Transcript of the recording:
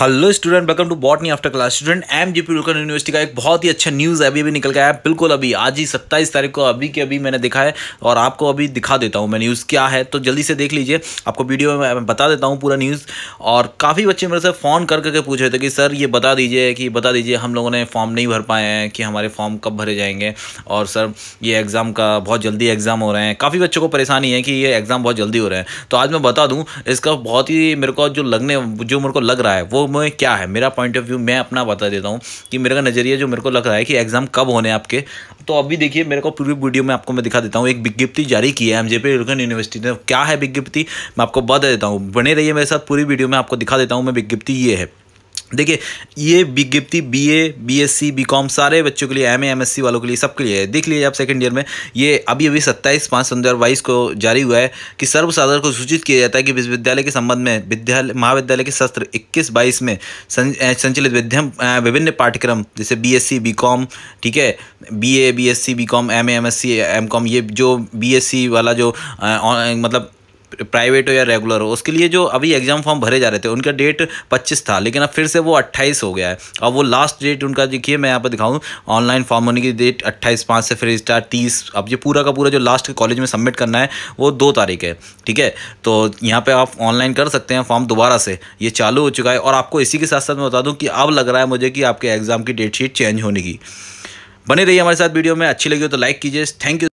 hello student welcome to botany after class student M G P रुकन university का एक बहुत ही अच्छा न्यूज़ अभी अभी निकल गया है बिल्कुल अभी आज ही सत्ताईस तारीख को अभी के अभी मैंने देखा है और आपको अभी दिखा देता हूँ मैं न्यूज़ क्या है तो जल्दी से देख लीजिए आपको वीडियो में मैं बता देता हूँ पूरा न्यूज़ और काफ़ी बच्चे मेरे से फ़ोन कर करके पूछ रहे थे कि सर ये बता दीजिए कि बता दीजिए हम लोगों ने फॉर्म नहीं भर पाए हैं कि हमारे फॉर्म कब भरे जाएंगे और सर ये एग्ज़ाम का बहुत जल्दी एग्ज़ाम हो रहे हैं काफ़ी बच्चों को परेशानी है कि ये एग्ज़ाम बहुत जल्दी हो रहे हैं तो आज मैं बता दूँ इसका बहुत ही मेरे को जो लगने जो मेरे को लग रहा है वो में क्या है मेरा पॉइंट ऑफ व्यू मैं अपना बता देता हूँ कि मेरे का नज़रिया जो मेरे को लग रहा है कि एग्ज़ाम कब होने आपके तो अभी देखिए मेरे को पूरी वीडियो में आपको मैं दिखा देता हूँ एक विज्ञप्ति जारी की है एमजेपी जे यूनिवर्सिटी ने क्या है विज्ञप्ति मैं आपको बता देता हूँ बने रहिए मेरे साथ पूरी वीडियो में आपको दिखा देता हूँ मैं विज्ञप्ति ये है देखिए ये विज्ञप्ति बीए बीएससी बीकॉम सारे बच्चों के लिए एमए एमएससी वालों के लिए सबके लिए है देख लीजिए आप सेकंड ईयर में ये अभी अभी सत्ताईस पाँच दो हज़ार बाईस को जारी हुआ है कि सर्वसाधारण को सूचित किया जाता है कि विश्वविद्यालय के संबंध में विद्यालय महाविद्यालय के सत्र इक्कीस बाईस में संचलित संचालित विध्यम विभिन्न पाठ्यक्रम जैसे बी एस ठीक है B A B S C B com M A M S C M com ये जो बी एस सी वाला जो मतलब प्राइवेट हो या रेगुलर हो उसके लिए जो अभी एग्ज़ाम फॉर्म भरे जा रहे थे उनका डेट पच्चीस था लेकिन अब फिर से वो अट्ठाईस हो गया है अब वो लास्ट डेट उनका देखिए मैं यहाँ पर दिखाऊँ ऑनलाइन फॉर्म होने की डेट अट्ठाईस पाँच से फिर स्टार्ट तीस अब ये पूरा का पूरा जो लास्ट कॉलेज में सबमिट करना है वो दो तारीख है ठीक है तो यहाँ पर आप ऑनलाइन कर सकते हैं फॉर्म दोबारा से ये चालू हो चुका है और आपको इसी के साथ साथ मैं बता दूँ कि अब लग रहा है मुझे कि आपके एग्ज़ाम की डेट शीट चेंज होने की बने रहिए हमारे साथ वीडियो में अच्छी लगी हो तो लाइक कीजिए थैंक यू